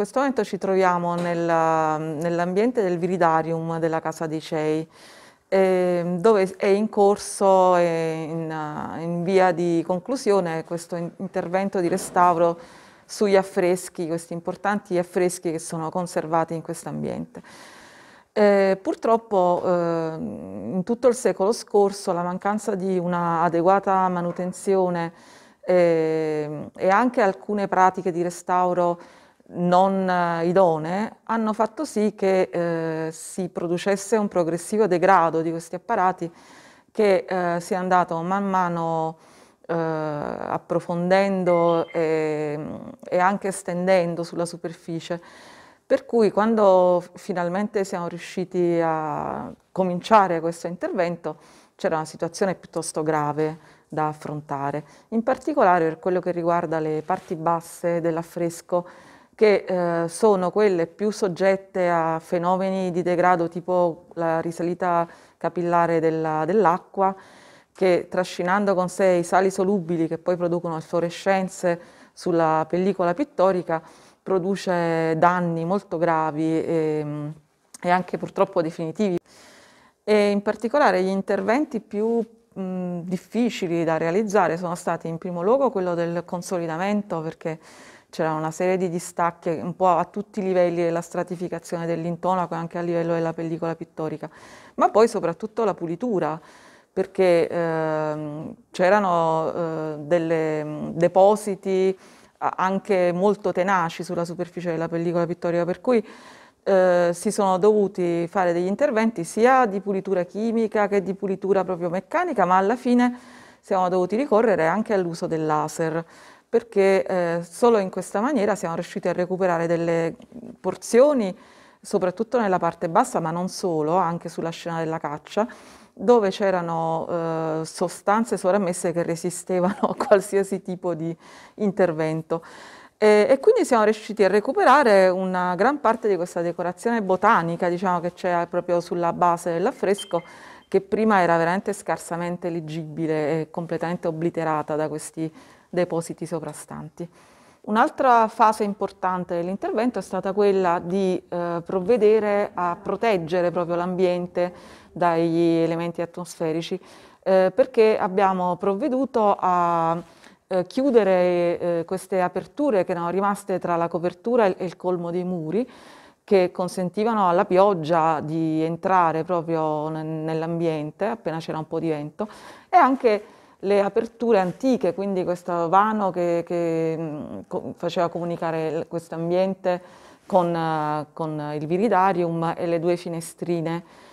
In questo momento ci troviamo nell'ambiente del Viridarium della Casa dei Cei, eh, dove è in corso, e in, in, via di conclusione, questo intervento di restauro sugli affreschi, questi importanti affreschi che sono conservati in questo ambiente. Eh, purtroppo ehm, in tutto il secolo scorso la mancanza di un'adeguata manutenzione ehm, e anche alcune pratiche di restauro non eh, idonee hanno fatto sì che eh, si producesse un progressivo degrado di questi apparati che eh, si è andato man mano eh, approfondendo e, e, anche estendendo sulla superficie. Per cui quando finalmente siamo riusciti a cominciare questo intervento c'era una situazione piuttosto grave da affrontare, in particolare per quello che riguarda le parti basse dell'affresco che eh, sono quelle più soggette a fenomeni di degrado tipo la risalita capillare dell'acqua, che trascinando con sé i sali solubili che poi producono efflorescenze sulla pellicola pittorica, produce danni molto gravi e, mm, e anche purtroppo definitivi. E in particolare gli interventi più mh, mm, difficili da realizzare sono stati in primo luogo quello del consolidamento, perché c'era una serie di distacchi un po' a tutti i livelli della stratificazione dell'intonaco e anche a livello della pellicola pittorica, ma poi soprattutto la pulitura perché eh, c'erano eh, dei mm, depositi anche molto tenaci sulla superficie della pellicola pittorica, per cui eh, si sono dovuti fare degli interventi sia di pulitura chimica che di pulitura proprio meccanica, ma alla fine siamo dovuti ricorrere anche all'uso del laser perché eh, solo in questa maniera siamo riusciti a recuperare delle porzioni, soprattutto nella parte bassa, ma non solo, anche sulla scena della caccia, dove c'erano eh, sostanze sovrammesse che resistevano a qualsiasi tipo di intervento. E, e, quindi siamo riusciti a recuperare una gran parte di questa decorazione botanica, diciamo, che c'è proprio sulla base dell'affresco, che prima era veramente scarsamente leggibile e completamente obliterata da questi depositi soprastanti. Un'altra fase importante dell'intervento è stata quella di eh, provvedere a proteggere proprio l'ambiente dagli elementi atmosferici, eh, perché abbiamo provveduto a eh, chiudere eh, queste aperture che erano rimaste tra la copertura e il colmo dei muri, che consentivano alla pioggia di entrare proprio nell'ambiente appena c'era un po' di vento e anche le aperture antiche, quindi questo vano che, che mm, faceva comunicare questo ambiente con, eh, con il viridarium e le due finestrine